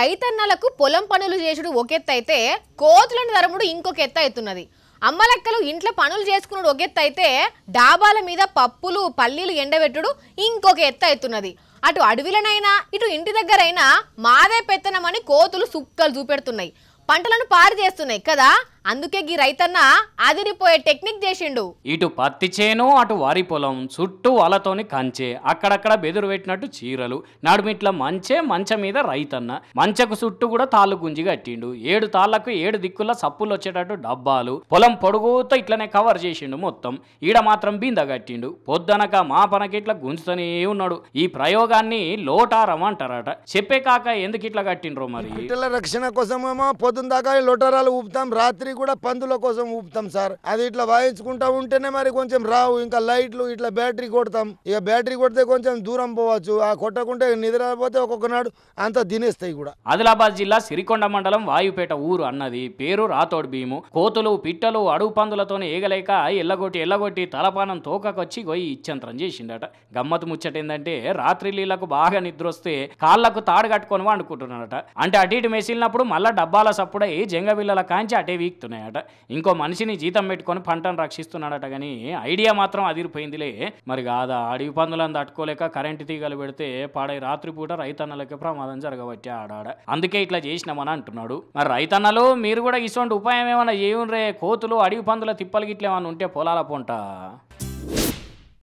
రైతన్నలకు పొలం పనులు చేసుడు ఒక ఎత్తు అయితే కోతులను ధరముడు ఇంకొక ఎత్తు అవుతున్నది అమ్మలక్కలు ఇంట్లో పనులు చేసుకున్నాడు ఒక ఎత్తు అయితే డాబాల మీద పప్పులు పల్లీలు ఎండబెట్టుడు ఇంకొక ఎత్తు అవుతున్నది అటు అడవిలనైనా ఇటు ఇంటి దగ్గరైనా మాదే పెత్తనమని కోతులు సుక్కలు చూపెడుతున్నాయి పంటలను పారు చేస్తున్నాయి కదా అందుకే గీ రైతన్న ఆదిరిపోయే టెక్నిక్ చేసిండు ఇటు పత్తి చేను అటు వారి పొలం చుట్టూ వలతోని కంచే అక్కడక్కడ బెదురు పెట్టినట్టు చీరలు నడుమిట్ల మంచే మంచ మీద రైతన్న మంచకు చుట్టూ కూడా తాళ్ళు గుంజి కట్టిండు ఏడు తాళ్లకు ఏడు దిక్కుల సప్పులు వచ్చేటట్టు డబ్బాలు పొలం పొడుగుతో ఇట్లనే కవర్ చేసిండు మొత్తం ఈడ మాత్రం బింద కట్టిండు పొద్దనక మా పనకి ఇట్లా గుంజుతూనే ఉన్నాడు ఈ ప్రయోగాన్ని లోటారం అంటారట చెప్పే కాక ఎందుకు ఇట్లా కట్టిండ్రో మరి రక్షణ కోసమేమో పొద్దున దాకా లోటారాలు ఊపుతాం రాత్రి అవి కూడా పందుల కోసం ఊపుతాం సార్ అది ఇట్లా వాయించుకుంటా ఉంటేనే మరి కొంచెం రావు ఇంకా లైట్లు ఇట్లా బ్యాటరీ కొడతాం ఇక బ్యాటరీ కొడితే కొంచెం దూరం పోవచ్చు ఆ కొట్టకుంటే నిద్రపోతే ఒక్కొక్క నాడు అంత తినేస్తాయి కూడా ఆదిలాబాద్ జిల్లా సిరికొండ మండలం వాయుపేట ఊరు అన్నది పేరు రాతోడ్ భీము కోతులు పిట్టలు అడుగు పందులతోనే ఏగలేక ఎల్లగొట్టి ఎల్లగొట్టి తలపానం తోకకొచ్చి గొయ్యి ఇచ్చంతరం చేసిండట గమ్మతు ముచ్చట ఏంటంటే రాత్రి లీలకు బాగా నిద్ర వస్తే కాళ్ళకు తాడు కట్టుకొని అనుకుంటున్నాడట అంటే అటు ఇటు మెసిలినప్పుడు మళ్ళా డబ్బాల సప్పుడై జంగబిల్లల కాంచి అటే వీక్ ఎక్కుతున్నాయట ఇంకో మనిషిని జీతం పెట్టుకొని పంటను రక్షిస్తున్నాడట కానీ ఐడియా మాత్రం అదిరిపోయిందిలే మరి కాదా అడవి పందులను తట్టుకోలేక కరెంటు తీగలు పెడితే పాడై రాత్రిపూట రైతన్నలకి ప్రమాదం జరగబట్టే ఆడాడ అందుకే ఇట్లా చేసినామని అంటున్నాడు మరి రైతన్నలు మీరు కూడా ఇటువంటి ఉపాయం ఏమైనా చేయుండ్రే కోతులు అడవి పందుల తిప్పలు గిట్లేమన్నా ఉంటే పొలాల పొంట